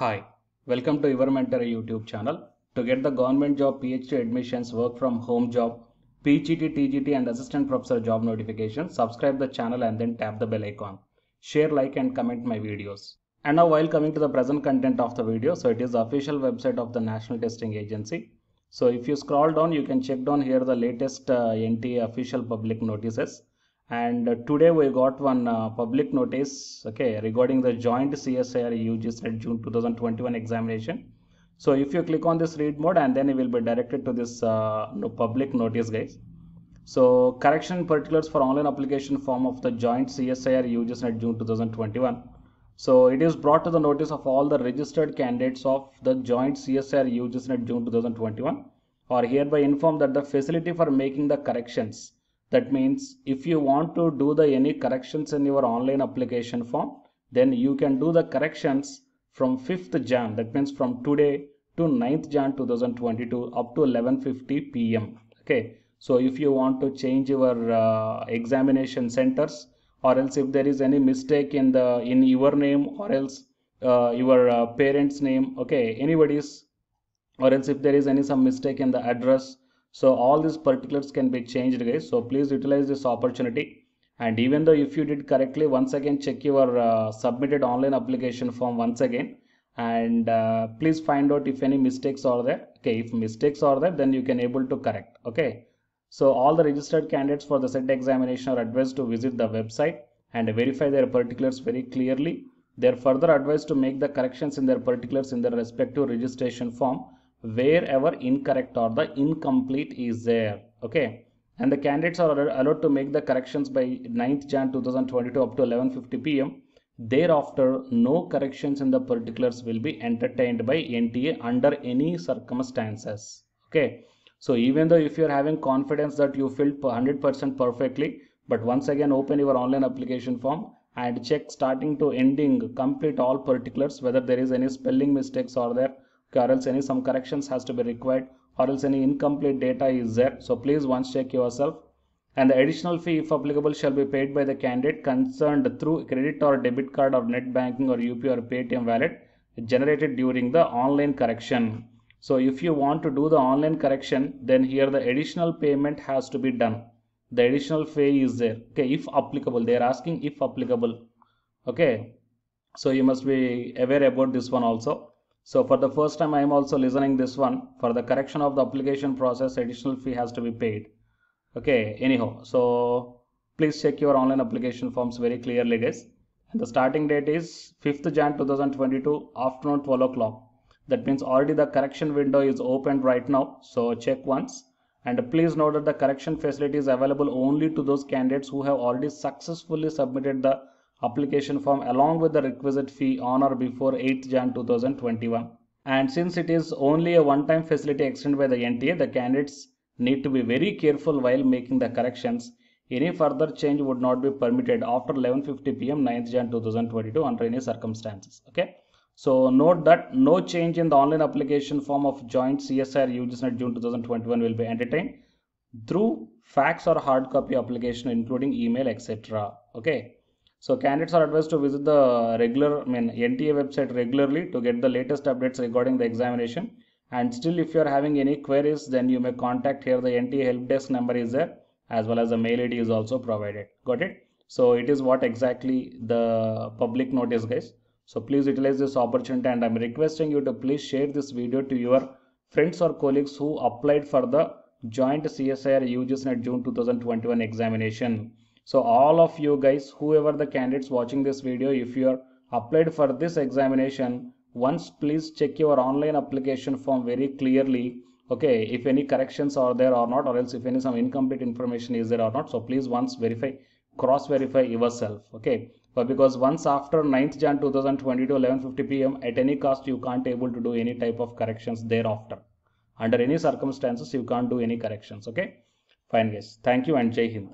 Hi, welcome to Mentor YouTube channel. To get the government job PhD admissions, work from home job, PGT, TGT and assistant professor job notification, subscribe the channel and then tap the bell icon. Share, like and comment my videos. And now while coming to the present content of the video, so it is the official website of the National Testing Agency. So if you scroll down, you can check down here the latest uh, NTA official public notices and uh, today we got one uh, public notice okay regarding the joint csir ugc june 2021 examination so if you click on this read mode and then you will be directed to this uh, no public notice guys so correction particulars for online application form of the joint csir ugc june 2021 so it is brought to the notice of all the registered candidates of the joint csir ugc june 2021 or hereby informed that the facility for making the corrections that means if you want to do the any corrections in your online application form, then you can do the corrections from 5th Jan, that means from today to 9th Jan 2022 up to 11.50 p.m. Okay. So if you want to change your uh, examination centers or else if there is any mistake in the in your name or else uh, your uh, parents name okay anybody's or else if there is any some mistake in the address so all these particulars can be changed guys so please utilize this opportunity and even though if you did correctly once again check your uh, submitted online application form once again and uh, please find out if any mistakes are there okay if mistakes are there then you can able to correct okay so all the registered candidates for the set examination are advised to visit the website and verify their particulars very clearly they are further advised to make the corrections in their particulars in their respective registration form wherever incorrect or the incomplete is there okay and the candidates are allowed to make the corrections by 9th Jan 2022 up to 11:50 p.m. Thereafter, no corrections in the particulars will be entertained by NTA under any circumstances. Okay, so even though if you are having confidence that you filled 100% perfectly, but once again open your online application form and check starting to ending complete all particulars whether there is any spelling mistakes or there or else any some corrections has to be required or else any incomplete data is there. So please once check yourself. And the additional fee, if applicable, shall be paid by the candidate concerned through credit or debit card or net banking or UP or Paytm wallet generated during the online correction. So if you want to do the online correction, then here the additional payment has to be done. The additional fee is there. Okay, if applicable, they are asking if applicable. Okay, so you must be aware about this one also. So for the first time, I am also listening this one. For the correction of the application process, additional fee has to be paid. Okay, anyhow, so please check your online application forms very clearly, guys. And the starting date is 5th Jan 2022, afternoon 12 o'clock. That means already the correction window is opened right now. So check once. And please note that the correction facility is available only to those candidates who have already successfully submitted the application form along with the requisite fee on or before 8th Jan 2021. And since it is only a one-time facility extended by the NTA, the candidates need to be very careful while making the corrections. Any further change would not be permitted after 11.50 pm 9th Jan 2022 under any circumstances. Okay. So note that no change in the online application form of joint CSIR UGSNet June 2021 will be entertained through fax or hard copy application including email etc. Okay. So candidates are advised to visit the regular, I mean NTA website regularly to get the latest updates regarding the examination. And still if you are having any queries, then you may contact here the NTA help desk number is there as well as the mail ID is also provided. Got it? So it is what exactly the public notice guys. So please utilize this opportunity and I'm requesting you to please share this video to your friends or colleagues who applied for the joint CSIR UGISNet June 2021 examination. So all of you guys, whoever the candidates watching this video, if you are applied for this examination, once please check your online application form very clearly. Okay, if any corrections are there or not, or else if any some incomplete information is there or not. So please once verify, cross verify yourself. Okay, but because once after 9th Jan 2022, 11:50 p.m. at any cost, you can't able to do any type of corrections thereafter. Under any circumstances, you can't do any corrections. Okay, fine guys. Thank you and Jai Hind.